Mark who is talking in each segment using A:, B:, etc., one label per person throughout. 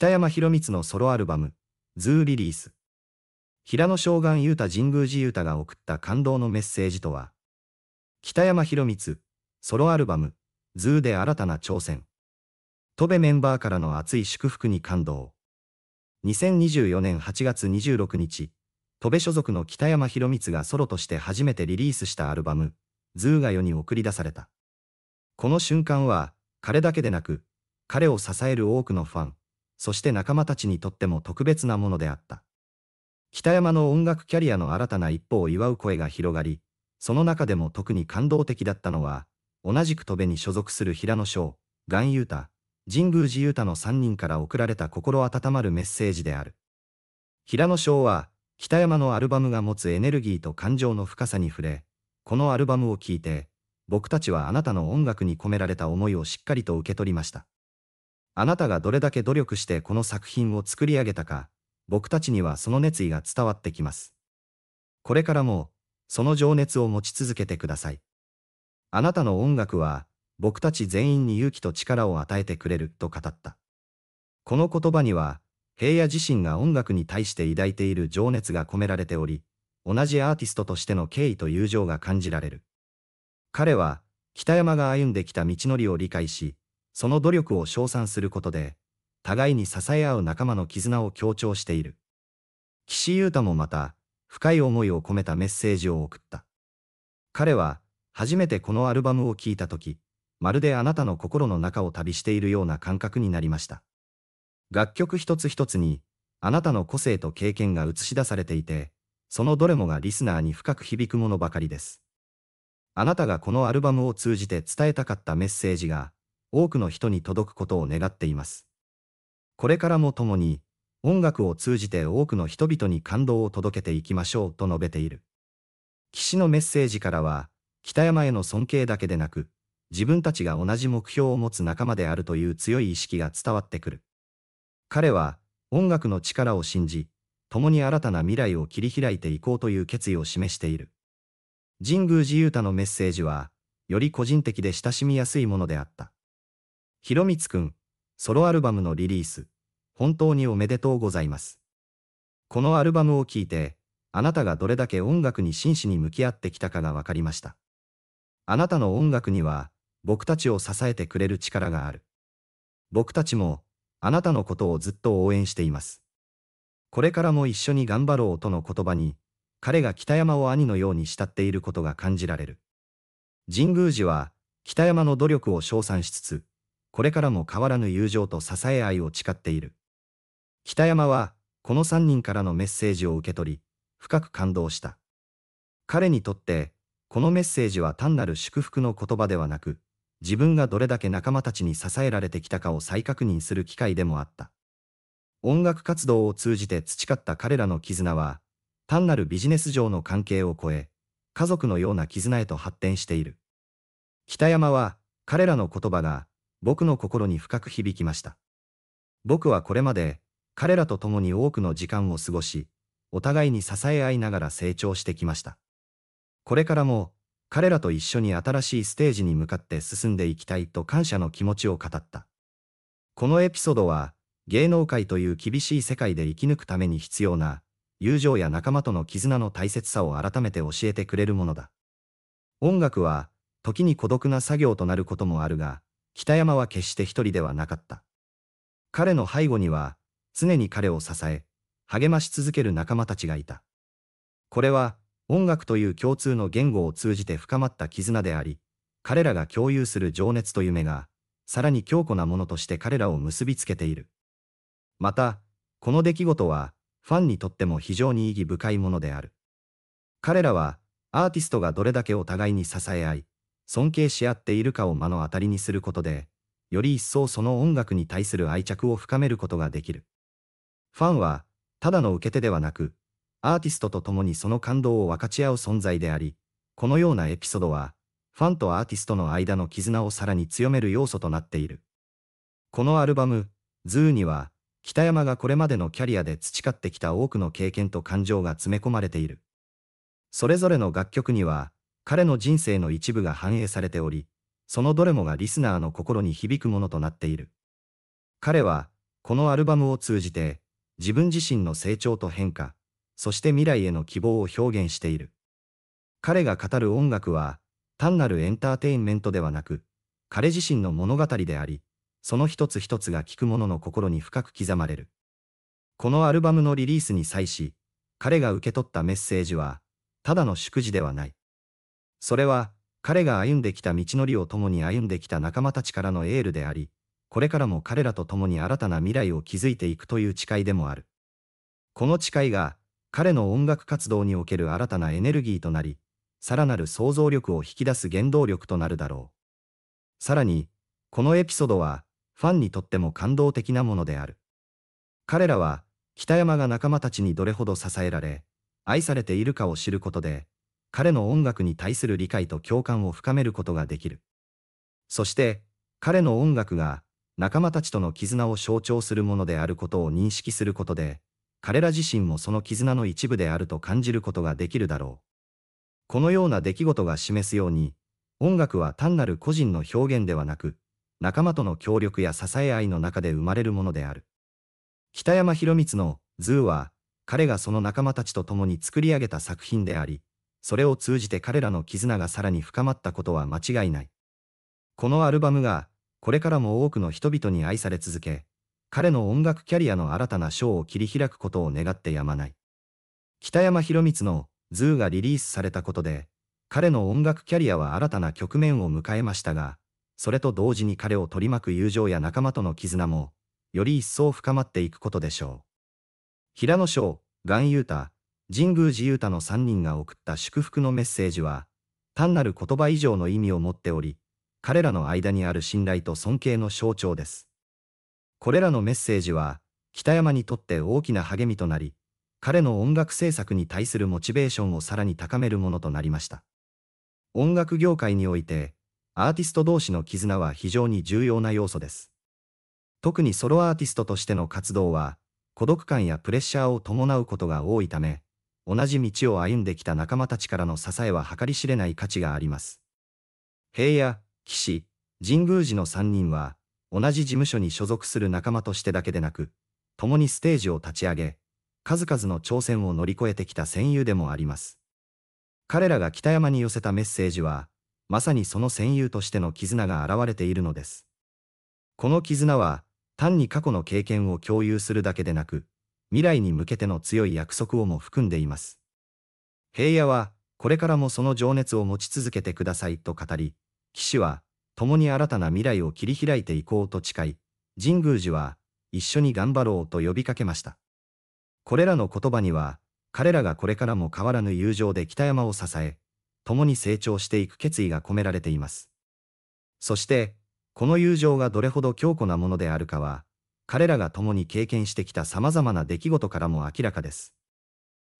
A: 北山博光のソロアルバム、ズーリリース。平野将丸雄太神宮寺雄太が送った感動のメッセージとは、北山博光、ソロアルバム、ズーで新たな挑戦。戸部メンバーからの熱い祝福に感動。2024年8月26日、戸部所属の北山博光がソロとして初めてリリースしたアルバム、ズーが世に送り出された。この瞬間は、彼だけでなく、彼を支える多くのファン、そして仲間たちにとっても特別なものであった。北山の音楽キャリアの新たな一歩を祝う声が広がり、その中でも特に感動的だったのは、同じく戸部に所属する平野翔、岩優太、神宮寺優太の3人から送られた心温まるメッセージである。平野翔は、北山のアルバムが持つエネルギーと感情の深さに触れ、このアルバムを聴いて、僕たちはあなたの音楽に込められた思いをしっかりと受け取りました。あなたがどれだけ努力してこの作品を作り上げたか、僕たちにはその熱意が伝わってきます。これからも、その情熱を持ち続けてください。あなたの音楽は、僕たち全員に勇気と力を与えてくれると語った。この言葉には、平野自身が音楽に対して抱いている情熱が込められており、同じアーティストとしての敬意と友情が感じられる。彼は、北山が歩んできた道のりを理解し、その努力を称賛することで、互いに支え合う仲間の絆を強調している。岸優太もまた、深い思いを込めたメッセージを送った。彼は、初めてこのアルバムを聴いたとき、まるであなたの心の中を旅しているような感覚になりました。楽曲一つ一つに、あなたの個性と経験が映し出されていて、そのどれもがリスナーに深く響くものばかりです。あなたがこのアルバムを通じて伝えたかったメッセージが、多くの人に届くことを願っています。これからも共に、音楽を通じて多くの人々に感動を届けていきましょうと述べている。岸のメッセージからは、北山への尊敬だけでなく、自分たちが同じ目標を持つ仲間であるという強い意識が伝わってくる。彼は、音楽の力を信じ、共に新たな未来を切り開いていこうという決意を示している。神宮寺勇太のメッセージは、より個人的で親しみやすいものであった。ひろみつくん、ソロアルバムのリリース、本当におめでとうございます。このアルバムを聴いて、あなたがどれだけ音楽に真摯に向き合ってきたかがわかりました。あなたの音楽には、僕たちを支えてくれる力がある。僕たちも、あなたのことをずっと応援しています。これからも一緒に頑張ろうとの言葉に、彼が北山を兄のように慕っていることが感じられる。神宮寺は、北山の努力を称賛しつつ、これからも変わらぬ友情と支え合いを誓っている。北山は、この3人からのメッセージを受け取り、深く感動した。彼にとって、このメッセージは単なる祝福の言葉ではなく、自分がどれだけ仲間たちに支えられてきたかを再確認する機会でもあった。音楽活動を通じて培った彼らの絆は、単なるビジネス上の関係を超え、家族のような絆へと発展している。北山は、彼らの言葉が、僕の心に深く響きました。僕はこれまで、彼らと共に多くの時間を過ごし、お互いに支え合いながら成長してきました。これからも、彼らと一緒に新しいステージに向かって進んでいきたいと感謝の気持ちを語った。このエピソードは、芸能界という厳しい世界で生き抜くために必要な、友情や仲間との絆の大切さを改めて教えてくれるものだ。音楽は、時に孤独な作業となることもあるが、北山は決して一人ではなかった。彼の背後には、常に彼を支え、励まし続ける仲間たちがいた。これは、音楽という共通の言語を通じて深まった絆であり、彼らが共有する情熱と夢が、さらに強固なものとして彼らを結びつけている。また、この出来事は、ファンにとっても非常に意義深いものである。彼らは、アーティストがどれだけお互いに支え合い、尊敬し合っているかを目の当たりにすることで、より一層その音楽に対する愛着を深めることができる。ファンは、ただの受け手ではなく、アーティストと共にその感動を分かち合う存在であり、このようなエピソードは、ファンとアーティストの間の絆をさらに強める要素となっている。このアルバム、ズーには、北山がこれまでのキャリアで培ってきた多くの経験と感情が詰め込まれている。それぞれの楽曲には、彼の人生の一部が反映されており、そのどれもがリスナーの心に響くものとなっている。彼は、このアルバムを通じて、自分自身の成長と変化、そして未来への希望を表現している。彼が語る音楽は、単なるエンターテインメントではなく、彼自身の物語であり、その一つ一つが聴く者の心に深く刻まれる。このアルバムのリリースに際し、彼が受け取ったメッセージは、ただの祝辞ではない。それは、彼が歩んできた道のりを共に歩んできた仲間たちからのエールであり、これからも彼らと共に新たな未来を築いていくという誓いでもある。この誓いが、彼の音楽活動における新たなエネルギーとなり、さらなる想像力を引き出す原動力となるだろう。さらに、このエピソードは、ファンにとっても感動的なものである。彼らは、北山が仲間たちにどれほど支えられ、愛されているかを知ることで、彼の音楽に対する理解と共感を深めることができる。そして、彼の音楽が仲間たちとの絆を象徴するものであることを認識することで、彼ら自身もその絆の一部であると感じることができるだろう。このような出来事が示すように、音楽は単なる個人の表現ではなく、仲間との協力や支え合いの中で生まれるものである。北山博光の「ズーは、彼がその仲間たちと共に作り上げた作品であり、それを通じて彼らの絆がさらに深まったことは間違いない。このアルバムが、これからも多くの人々に愛され続け、彼の音楽キャリアの新たな章を切り開くことを願ってやまない。北山博光のズーがリリースされたことで、彼の音楽キャリアは新たな局面を迎えましたが、それと同時に彼を取り巻く友情や仲間との絆も、より一層深まっていくことでしょう。平野翔、岩優太、神宮寺勇太の3人が送った祝福のメッセージは、単なる言葉以上の意味を持っており、彼らの間にある信頼と尊敬の象徴です。これらのメッセージは、北山にとって大きな励みとなり、彼の音楽制作に対するモチベーションをさらに高めるものとなりました。音楽業界において、アーティスト同士の絆は非常に重要な要素です。特にソロアーティストとしての活動は、孤独感やプレッシャーを伴うことが多いため、同じ道を歩んできた仲間たちからの支えは計り知れない価値があります。平野、騎士、神宮寺の3人は、同じ事務所に所属する仲間としてだけでなく、共にステージを立ち上げ、数々の挑戦を乗り越えてきた戦友でもあります。彼らが北山に寄せたメッセージは、まさにその戦友としての絆が現れているのです。この絆は、単に過去の経験を共有するだけでなく、未来に向けての強い約束をも含んでいます。平野は、これからもその情熱を持ち続けてくださいと語り、騎士は、共に新たな未来を切り開いていこうと誓い、神宮寺は、一緒に頑張ろうと呼びかけました。これらの言葉には、彼らがこれからも変わらぬ友情で北山を支え、共に成長していく決意が込められています。そして、この友情がどれほど強固なものであるかは、彼らが共に経験してきた様々な出来事からも明らかです。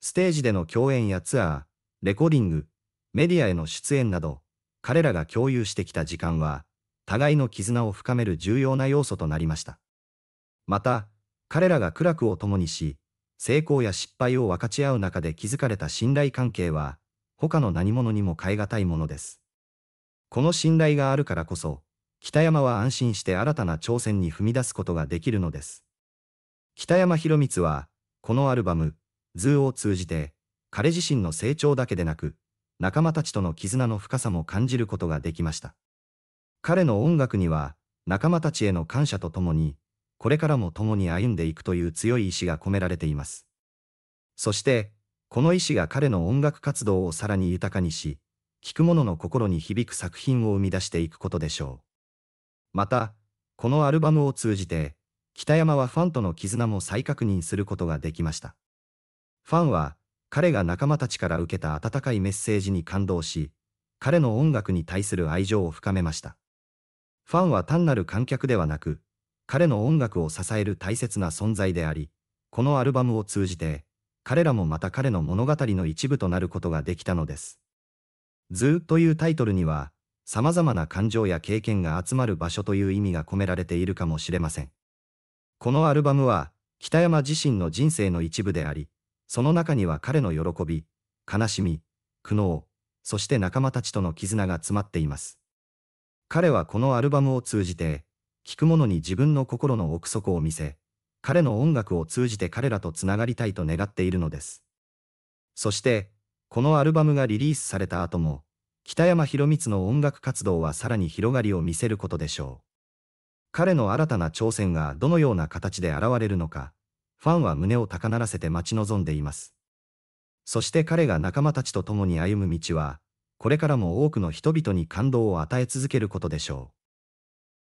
A: ステージでの共演やツアー、レコーディング、メディアへの出演など、彼らが共有してきた時間は、互いの絆を深める重要な要素となりました。また、彼らが苦楽を共にし、成功や失敗を分かち合う中で築かれた信頼関係は、他の何者にも代え難いものです。この信頼があるからこそ、北山は安心して新たな挑戦に踏み出すことができるのです。北山博光は、このアルバム、ズーを通じて、彼自身の成長だけでなく、仲間たちとの絆の深さも感じることができました。彼の音楽には、仲間たちへの感謝とともに、これからも共に歩んでいくという強い意志が込められています。そして、この意志が彼の音楽活動をさらに豊かにし、聴く者の心に響く作品を生み出していくことでしょう。また、このアルバムを通じて、北山はファンとの絆も再確認することができました。ファンは、彼が仲間たちから受けた温かいメッセージに感動し、彼の音楽に対する愛情を深めました。ファンは単なる観客ではなく、彼の音楽を支える大切な存在であり、このアルバムを通じて、彼らもまた彼の物語の一部となることができたのです。ずーというタイトルには、様々な感情や経験が集まる場所という意味が込められているかもしれません。このアルバムは、北山自身の人生の一部であり、その中には彼の喜び、悲しみ、苦悩、そして仲間たちとの絆が詰まっています。彼はこのアルバムを通じて、聴く者に自分の心の奥底を見せ、彼の音楽を通じて彼らとつながりたいと願っているのです。そして、このアルバムがリリースされた後も、北山博光の音楽活動はさらに広がりを見せることでしょう。彼の新たな挑戦がどのような形で現れるのか、ファンは胸を高鳴らせて待ち望んでいます。そして彼が仲間たちと共に歩む道は、これからも多くの人々に感動を与え続けることでしょう。